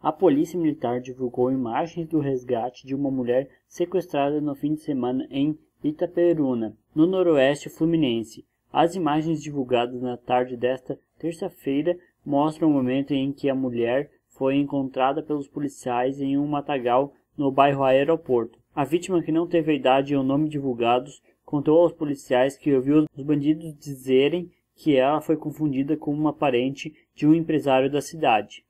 A polícia militar divulgou imagens do resgate de uma mulher sequestrada no fim de semana em Itaperuna, no noroeste fluminense. As imagens divulgadas na tarde desta terça-feira mostram o momento em que a mulher foi encontrada pelos policiais em um matagal no bairro Aeroporto. A vítima, que não teve a idade e o nome divulgados, contou aos policiais que ouviu os bandidos dizerem que ela foi confundida com uma parente de um empresário da cidade.